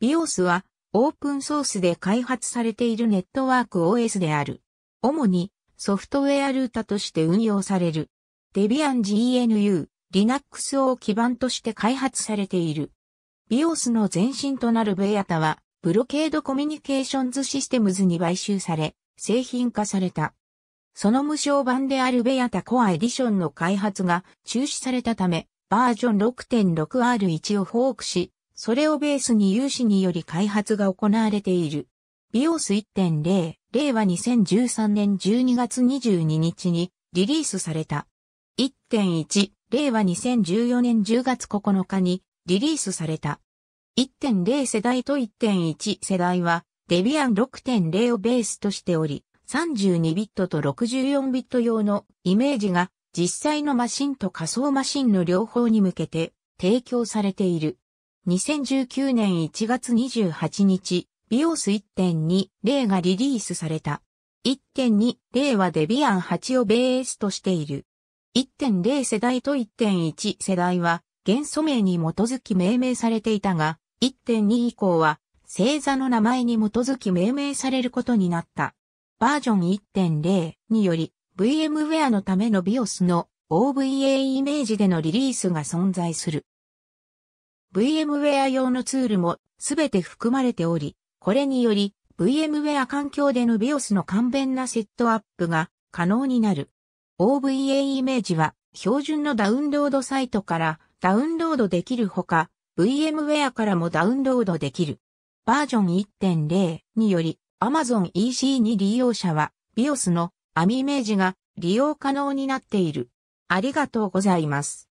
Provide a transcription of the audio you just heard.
ビオスはオープンソースで開発されているネットワーク OS である。主にソフトウェアルータとして運用される。デビアン GNU、Linux を基盤として開発されている。ビオスの前身となるベータは、ブロケードコミュニケーションズシステムズに買収され、製品化された。その無償版であるベアタコアエディションの開発が中止されたため、バージョン 6.6R1 をフォークし、それをベースに有志により開発が行われている。ビオス1.0、令和2013年12月22日にリリースされた。1.1、令和2014年10月9日にリリースされた。1.0世代と1.1世代は、デビアン6.0をベースとしており、32ビットと64ビット用のイメージが実際のマシンと仮想マシンの両方に向けて提供されている。2019年1月28日、ビオス1.2、例がリリースされた。1.2、例はデビアン8をベースとしている。1.0世代と1.1世代は、元素名に基づき命名されていたが、1.2以降は、星座の名前に基づき命名されることになった。バージョン1.0により、VMware のための BIOS の OVA イメージでのリリースが存在する。VMware 用のツールもすべて含まれており、これにより VMware 環境での BIOS の簡便なセットアップが可能になる。OVA イメージは標準のダウンロードサイトからダウンロードできるほか、VMware からもダウンロードできる。バージョン1.0により Amazon EC2 利用者は BIOS のアミイメージが利用可能になっている。ありがとうございます。